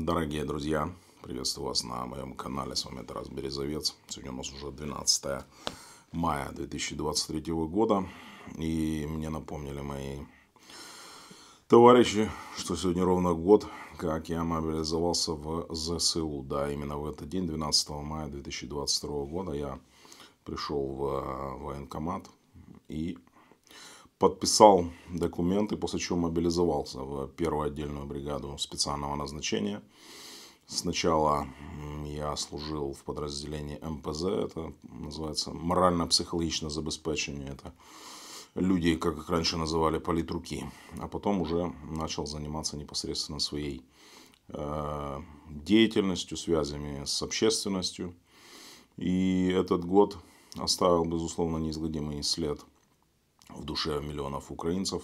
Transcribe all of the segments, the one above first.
Дорогие друзья, приветствую вас на моем канале, с вами Тарас Березовец. Сегодня у нас уже 12 мая 2023 года, и мне напомнили мои товарищи, что сегодня ровно год, как я мобилизовался в ЗСУ. Да, именно в этот день, 12 мая 2022 года, я пришел в э, военкомат и подписал документы, после чего мобилизовался в первую отдельную бригаду специального назначения. Сначала я служил в подразделении МПЗ, это называется морально-психологичное забеспечение, это люди, как их раньше называли, политруки. А потом уже начал заниматься непосредственно своей э, деятельностью, связями с общественностью. И этот год оставил, безусловно, неизгладимый след – в душе миллионов украинцев.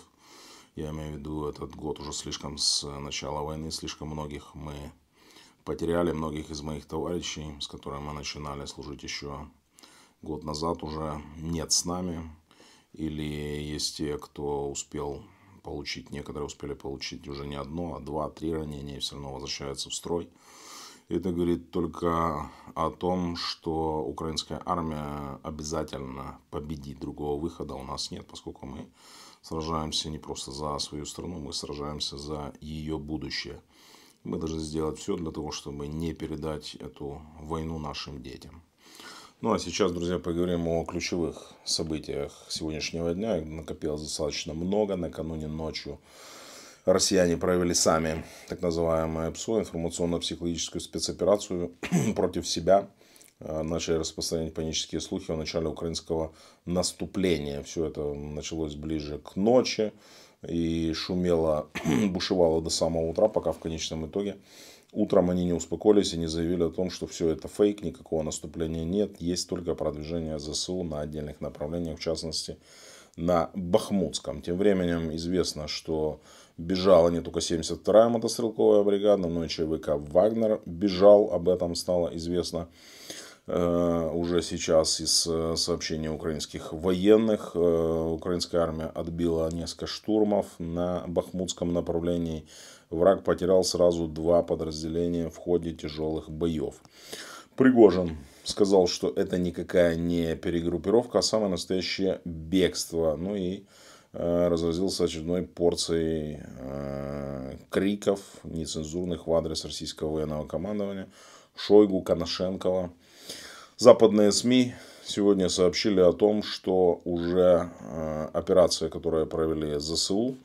Я имею в виду этот год уже слишком с э, начала войны, слишком многих мы потеряли, многих из моих товарищей, с которыми мы начинали служить еще год назад, уже нет с нами. Или есть те, кто успел получить, некоторые успели получить уже не одно, а два, три ранения и все равно возвращаются в строй. Это говорит только о том, что украинская армия обязательно победит. Другого выхода у нас нет, поскольку мы сражаемся не просто за свою страну, мы сражаемся за ее будущее. Мы должны сделать все для того, чтобы не передать эту войну нашим детям. Ну а сейчас, друзья, поговорим о ключевых событиях сегодняшнего дня. накопилось достаточно много накануне ночью россияне провели сами, так называемую ПСО, информационно-психологическую спецоперацию против себя, э, начали распространять панические слухи о начале украинского наступления. Все это началось ближе к ночи и шумело, бушевало до самого утра, пока в конечном итоге утром они не успокоились и не заявили о том, что все это фейк, никакого наступления нет, есть только продвижение ЗСУ на отдельных направлениях, в частности на Бахмутском. Тем временем известно, что бежала не только 72-я мотострелковая бригада, но и ЧВК «Вагнер» бежал, об этом стало известно э, уже сейчас из э, сообщений украинских военных. Э, украинская армия отбила несколько штурмов на Бахмутском направлении. Враг потерял сразу два подразделения в ходе тяжелых боев. Пригожин сказал, что это никакая не перегруппировка, а самое настоящее бегство. Ну и э, разразился очередной порцией э, криков нецензурных в адрес российского военного командования Шойгу, Коношенкова. Западные СМИ сегодня сообщили о том, что уже э, операция, которую провели ЗСУ,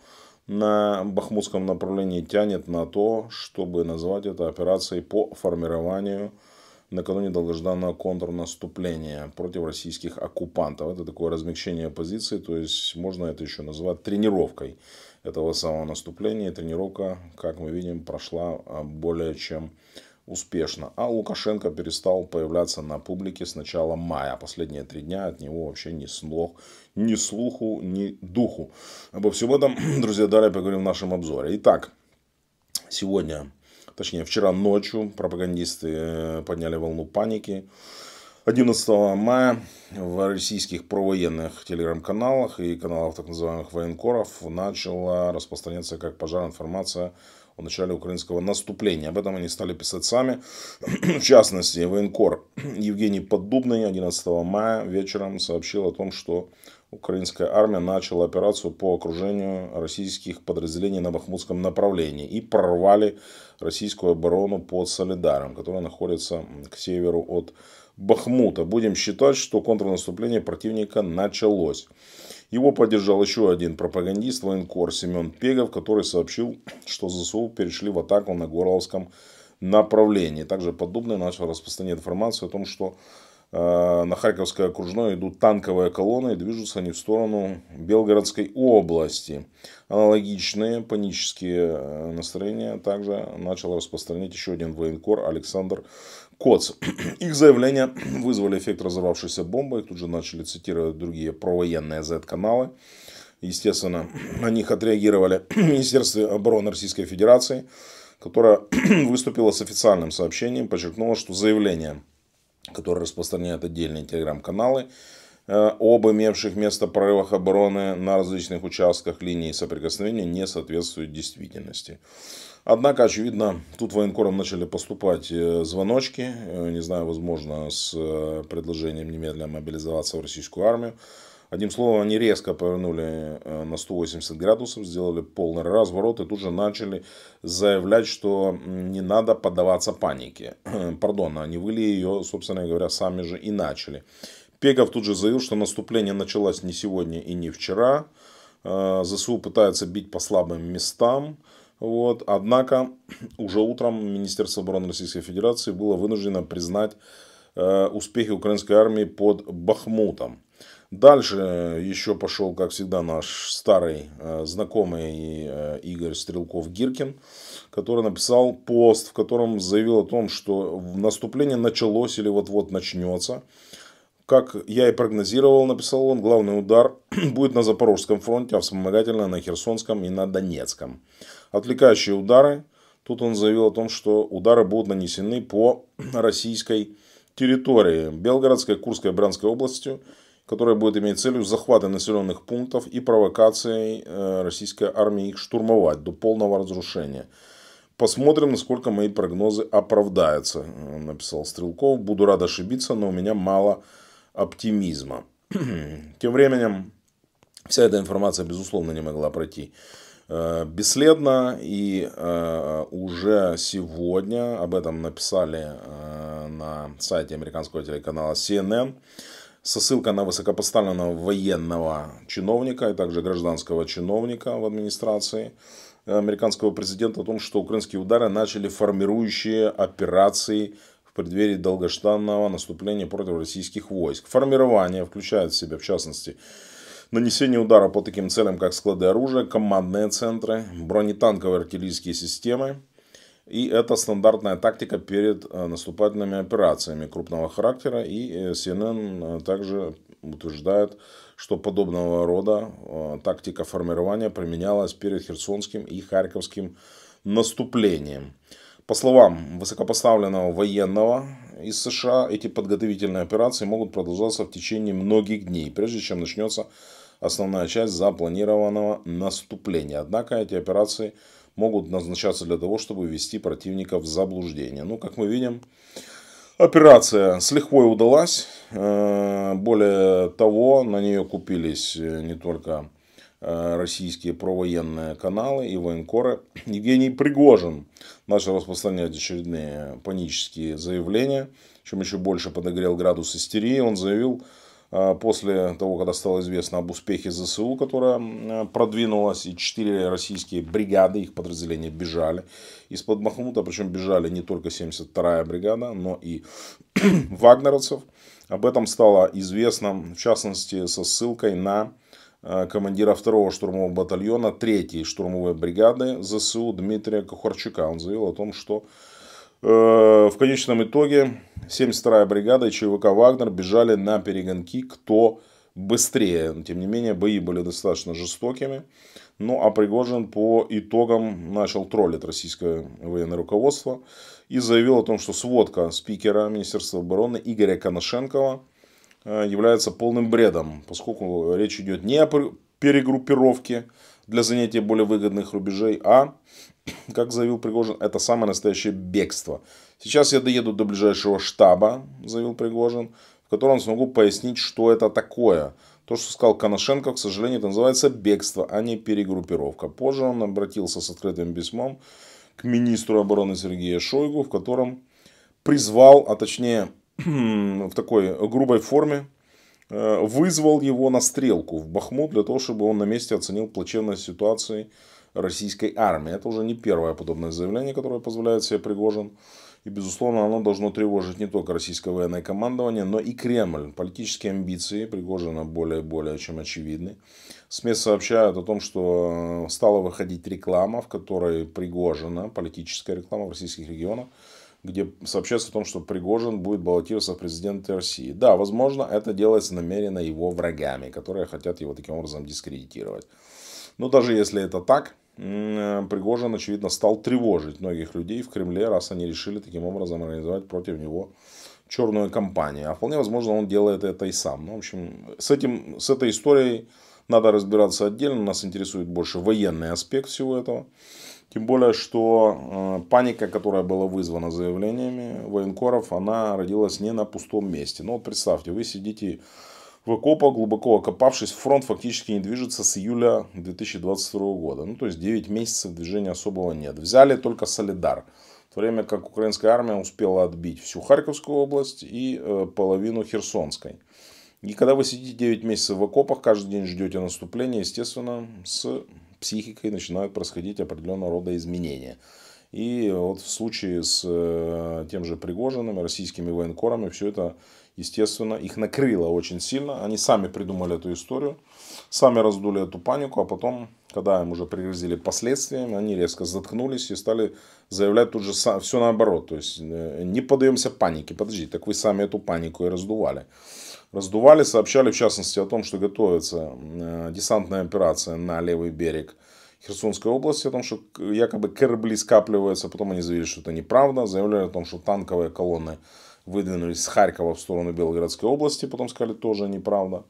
на бахмутском направлении тянет на то, чтобы назвать это операцией по формированию накануне долгожданного контрнаступления против российских оккупантов. Это такое размягчение позиции, то есть можно это еще назвать тренировкой этого самого наступления. Тренировка, как мы видим, прошла а, более чем успешно. А Лукашенко перестал появляться на публике с начала мая. Последние три дня от него вообще ни слух, ни слуху, ни духу. Обо всем этом, друзья, далее поговорим в нашем обзоре. Итак, сегодня точнее вчера ночью пропагандисты э, подняли волну паники. 11 мая в российских провоенных телеграм-каналах и каналах так называемых военкоров начала распространяться как пожар информация о начале украинского наступления. Об этом они стали писать сами. В частности, военкор Евгений Поддубный 11 мая вечером сообщил о том, что украинская армия начала операцию по окружению российских подразделений на Бахмутском направлении и прорвали российскую оборону под Солидаром, которая находится к северу от Бахмута. Будем считать, что контрнаступление противника началось. Его поддержал еще один пропагандист, военкор Семен Пегов, который сообщил, что ЗСУ перешли в атаку на Горловском направлении. Также подобный начал распространять информацию о том, что Э, на Харьковское окружное идут танковые колонны и движутся они в сторону Белгородской области. Аналогичные панические э, настроения также начал распространять еще один военкор Александр Коц. Их заявления вызвали эффект разорвавшейся бомбы. Их тут же начали цитировать другие провоенные Z-каналы. Естественно, на них отреагировали Министерство обороны Российской Федерации, которое выступило с официальным сообщением, подчеркнуло, что заявление – которые распространяют отдельные телеграм-каналы э, об имевших место прорывах обороны на различных участках линии соприкосновения не соответствует действительности. Однако, очевидно, тут военкорам начали поступать э, звоночки, э, не знаю, возможно, с предложением немедленно мобилизоваться в российскую армию. Одним словом, они резко повернули э, на 180 градусов, сделали полный разворот и тут же начали заявлять, что не надо поддаваться панике. Пардон, они выли ее, собственно говоря, сами же и начали. Пегов тут же заявил, что наступление началось не сегодня и не вчера. Э, ЗСУ пытаются бить по слабым местам. Вот. Однако уже утром Министерство обороны Российской Федерации было вынуждено признать э, успехи украинской армии под Бахмутом. Дальше э, еще пошел, как всегда, наш старый э, знакомый э, Игорь Стрелков-Гиркин, который написал пост, в котором заявил о том, что наступление началось или вот-вот начнется. Как я и прогнозировал, написал он, главный удар будет на Запорожском фронте, а вспомогательно на Херсонском и на Донецком. Отвлекающие удары. Тут он заявил о том, что удары будут нанесены по российской территории Белгородской, Курской, Брянской областью которая будет иметь целью захвата населенных пунктов и провокацией э, российской армии их штурмовать до полного разрушения. Посмотрим, насколько мои прогнозы оправдаются, э, написал Стрелков. Буду рад ошибиться, но у меня мало оптимизма. Тем временем вся эта информация, безусловно, не могла пройти э, бесследно. И уже сегодня об этом написали на сайте американского телеканала CNN со ссылкой на высокопоставленного военного чиновника и также гражданского чиновника в администрации э, американского президента о том, что украинские удары начали формирующие операции в преддверии долгожданного наступления против российских войск. Формирование включает в себя, в частности, нанесение удара по таким целям, как склады оружия, командные центры, бронетанковые артиллерийские системы, и это стандартная тактика перед э, наступательными операциями крупного характера. И э, CNN э, также утверждает, что подобного рода тактика формирования применялась перед Херсонским и Харьковским наступлением. По словам высокопоставленного военного из США, эти подготовительные операции могут продолжаться в течение многих дней, прежде чем начнется основная часть запланированного наступления. Однако эти операции – могут назначаться для того, чтобы ввести противника в заблуждение. Ну, как мы видим, операция с лихвой удалась. Э, более того, на нее купились э, не только э, российские провоенные каналы и военкоры. Евгений Пригожин начал распространять очередные панические заявления, чем еще больше подогрел градус истерии. Он заявил, а, после того, когда стало известно об успехе ЗСУ, которая э, продвинулась, и четыре российские бригады, их подразделения бежали из-под Махмута, причем бежали не только 72-я бригада, но и вагнеровцев. Об этом стало известно, в частности, со ссылкой на э, командира второго штурмового батальона третьей штурмовой бригады ЗСУ Дмитрия Кухарчука. Он заявил о том, что Э, в конечном итоге 72-я бригада и ЧВК «Вагнер» бежали на перегонки, кто быстрее. Но, тем не менее, бои были достаточно жестокими. Ну, а Пригожин по итогам начал троллить российское военное руководство и заявил о том, что сводка спикера Министерства обороны Игоря Коношенкова э, является полным бредом, поскольку речь идет не о перегруппировке для занятия более выгодных рубежей, а, как заявил Пригожин, это самое настоящее бегство. Сейчас я доеду до ближайшего штаба, заявил Пригожин, в котором смогу пояснить, что это такое. То, что сказал Коношенко, к сожалению, это называется бегство, а не перегруппировка. Позже он обратился с открытым письмом к министру обороны Сергею Шойгу, в котором призвал, а точнее в такой грубой форме, Э, вызвал его на стрелку в Бахмут для того, чтобы он на месте оценил плачевность ситуации российской армии. Это уже не первое подобное заявление, которое позволяет себе Пригожин. И, безусловно, оно должно тревожить не только российское военное командование, но и Кремль. Политические амбиции Пригожина более и более чем очевидны. СМИ сообщают о том, что э, стала выходить реклама, в которой Пригожина, политическая реклама в российских регионах, где сообщается о том, что Пригожин будет баллотироваться в президенты России. Да, возможно, это делается намеренно его врагами, которые хотят его таким образом дискредитировать. Но даже если это так, Пригожин, очевидно, стал тревожить многих людей в Кремле, раз они решили таким образом организовать против него черную кампанию. А вполне возможно, он делает это и сам. Ну, в общем, с, этим, с этой историей надо разбираться отдельно. Нас интересует больше военный аспект всего этого. Тем более, что э, паника, которая была вызвана заявлениями военкоров, она родилась не на пустом месте. Ну вот представьте, вы сидите в окопах, глубоко окопавшись, фронт фактически не движется с июля 2022 года. Ну то есть 9 месяцев движения особого нет. Взяли только Солидар. В то время как украинская армия успела отбить всю Харьковскую область и э, половину Херсонской. И когда вы сидите 9 месяцев в окопах, каждый день ждете наступления, естественно, с психикой начинают происходить определенного рода изменения. И вот в случае с э, тем же Пригожиным, российскими военкорами, все это, естественно, их накрыло очень сильно. Они сами придумали эту историю, сами раздули эту панику, а потом, когда им уже пригрозили последствиями, они резко заткнулись и стали заявлять тут же все наоборот. То есть э, не подаемся панике. Подожди, так вы сами эту панику и раздували раздували, сообщали в частности о том, что готовится э, десантная операция на левый берег Херсонской области, о том, что якобы корабли скапливаются, потом они заявили, что это неправда, заявляли о том, что танковые колонны выдвинулись с Харькова в сторону Белгородской области, потом сказали тоже неправда.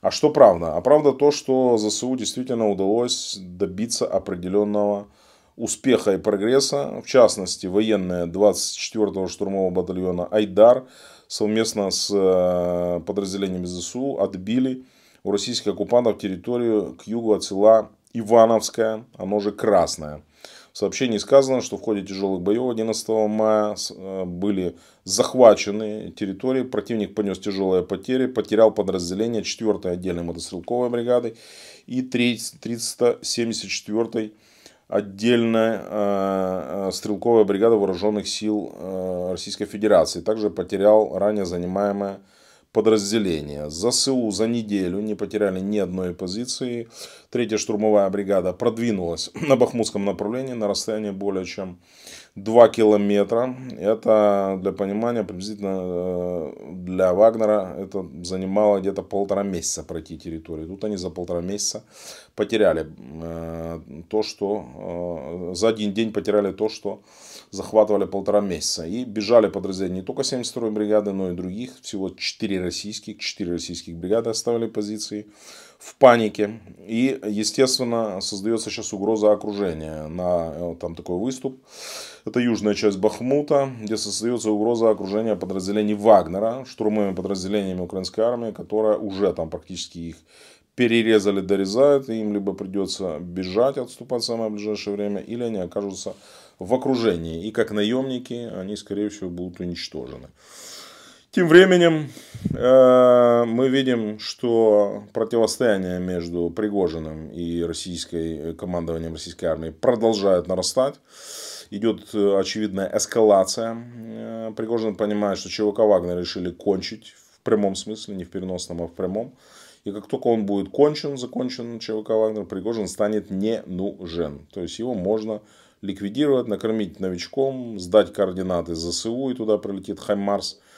А что правда? А правда то, что ЗСУ действительно удалось добиться определенного успеха и прогресса, в частности, военные 24-го штурмового батальона «Айдар» совместно с э, подразделениями ЗСУ отбили у российских оккупантов территорию к югу от села Ивановская, оно же Красное. В сообщении сказано, что в ходе тяжелых боев 11 мая э, были захвачены территории. Противник понес тяжелые потери, потерял подразделение 4-й отдельной мотострелковой бригады и 374-й отдельная э, э, стрелковая бригада вооруженных сил э, Российской Федерации. Также потерял ранее занимаемое подразделение. За ЗСУ за неделю не потеряли ни одной позиции. Третья штурмовая бригада продвинулась на Бахмутском направлении на расстояние более чем 2 километра. Это, для понимания, приблизительно э, для Вагнера это занимало где-то полтора месяца пройти территорию. Тут они за полтора месяца потеряли э, то, что... Э, за один день потеряли то, что захватывали полтора месяца. И бежали подразделения не только 72-й бригады, но и других. Всего 4 российских, 4 российских бригады оставили позиции в панике. И, естественно, создается сейчас угроза окружения на э, там такой выступ. Это южная часть Бахмута, где создается угроза окружения подразделений Вагнера, штурмовыми подразделениями украинской армии, которая уже там практически их перерезали, дорезают, и им либо придется бежать, отступать в самое ближайшее время, или они окажутся в окружении. И как наемники они, скорее всего, будут уничтожены. Тем временем э, мы видим, что противостояние между Пригожиным и российской э, командованием российской армии продолжает нарастать. Идет э, очевидная эскалация. Пригожин понимает, что ЧВК Вагнер решили кончить в прямом смысле, не в переносном, а в прямом. И как только он будет кончен, закончен ЧВК Вагнер, Пригожин станет не нужен. То есть его можно ликвидировать, накормить новичком, сдать координаты ЗСУ и туда прилетит Хаймарс –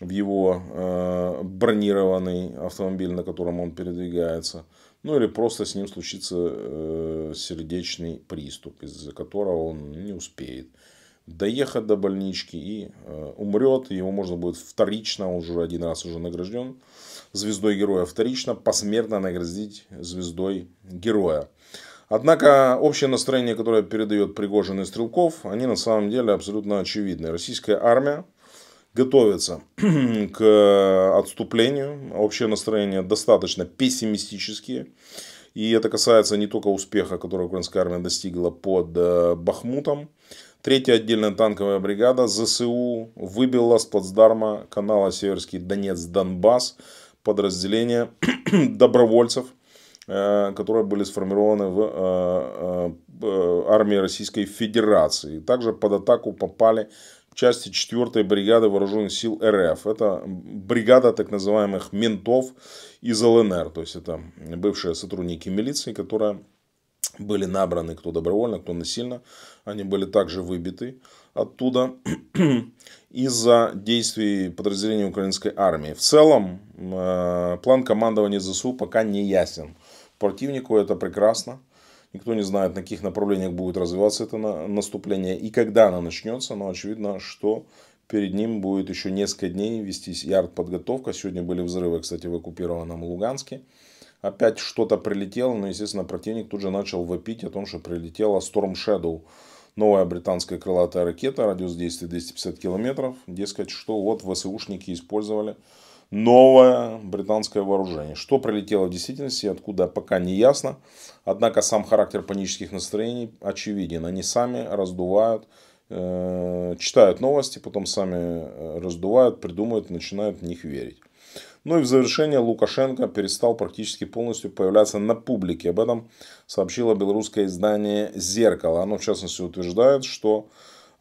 в его э, бронированный автомобиль, на котором он передвигается. Ну или просто с ним случится э, сердечный приступ, из-за которого он не успеет доехать до больнички и э, умрет. Его можно будет вторично, он уже один раз уже награжден звездой героя, вторично посмертно наградить звездой героя. Однако общее настроение, которое передает Пригожин и Стрелков, они на самом деле абсолютно очевидны. Российская армия готовятся к отступлению. Общее настроение достаточно пессимистические. И это касается не только успеха, который украинская армия достигла под э, Бахмутом. Третья отдельная танковая бригада ЗСУ выбила с плацдарма канала Северский Донец-Донбасс подразделение добровольцев, э, которые были сформированы в э, армии Российской Федерации. Также под атаку попали части 4 бригады вооруженных сил РФ. Это бригада так называемых ментов из ЛНР. То есть, это бывшие сотрудники милиции, которые были набраны кто добровольно, кто насильно. Они были также выбиты оттуда из-за действий подразделений украинской армии. В целом, э, план командования ЗСУ пока не ясен. Противнику это прекрасно. Никто не знает, на каких направлениях будет развиваться это наступление и когда оно начнется, но очевидно, что перед ним будет еще несколько дней вестись ярд подготовка. Сегодня были взрывы, кстати, в оккупированном Луганске. Опять что-то прилетело, но, естественно, противник тут же начал вопить о том, что прилетела Storm Shadow, новая британская крылатая ракета, радиус действия 250 километров. Дескать, что вот ВСУшники использовали новое британское вооружение. Что прилетело в действительности, откуда пока не ясно. Однако сам характер панических настроений очевиден. Они сами раздувают, э, читают новости, потом сами э, раздувают, придумывают, начинают в них верить. Ну и в завершение Лукашенко перестал практически полностью появляться на публике. Об этом сообщило белорусское издание «Зеркало». Оно в частности утверждает, что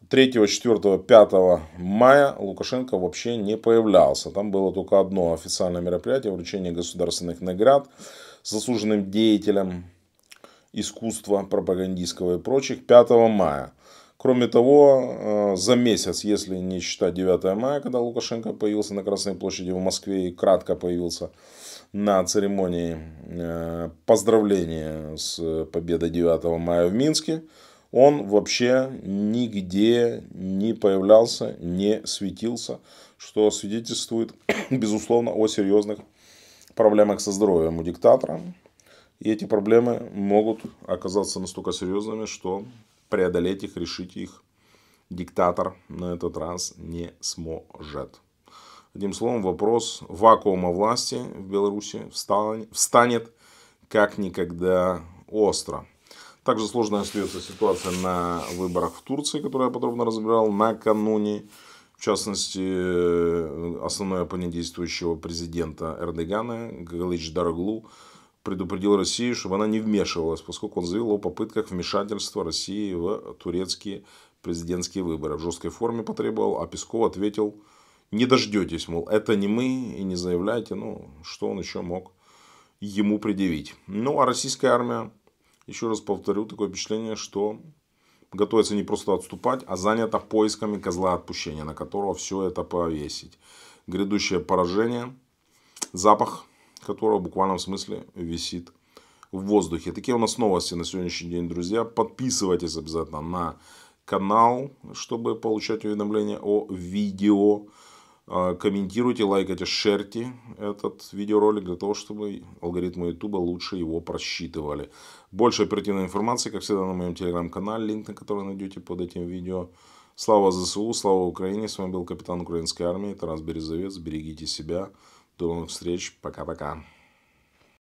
3, 4, 5 мая Лукашенко вообще не появлялся. Там было только одно официальное мероприятие, вручение государственных наград заслуженным деятелям искусства пропагандистского и прочих 5 мая. Кроме того, э, за месяц, если не считать 9 мая, когда Лукашенко появился на Красной площади в Москве и кратко появился на церемонии э, поздравления с победой 9 мая в Минске, он вообще нигде не появлялся, не светился, что свидетельствует, безусловно, о серьезных проблемах со здоровьем у диктатора. И эти проблемы могут оказаться настолько серьезными, что преодолеть их, решить их диктатор на этот раз не сможет. Одним словом, вопрос вакуума власти в Беларуси встанет как никогда остро. Также сложная остается ситуация на выборах в Турции, которую я подробно разбирал накануне. В частности, э, основной оппонент действующего президента Эрдогана, Галич Дараглу, предупредил Россию, чтобы она не вмешивалась, поскольку он заявил о попытках вмешательства России в турецкие президентские выборы. В жесткой форме потребовал, а Песков ответил, не дождетесь, мол, это не мы, и не заявляйте, ну, что он еще мог ему предъявить. Ну, а российская армия еще раз повторю, такое впечатление, что готовится не просто отступать, а занято поисками козла отпущения, на которого все это повесить. Грядущее поражение, запах которого в буквальном смысле висит в воздухе. Такие у нас новости на сегодняшний день, друзья. Подписывайтесь обязательно на канал, чтобы получать уведомления о видео. А, комментируйте, лайкайте, шерьте этот видеоролик для того, чтобы алгоритмы YouTube лучше его просчитывали. Больше оперативной информации, как всегда, на моем телеграм-канале, линк на который найдете под этим видео. Слава ЗСУ, слава Украине. С вами был капитан украинской армии Тарас Березовец. Берегите себя. До новых встреч. Пока-пока.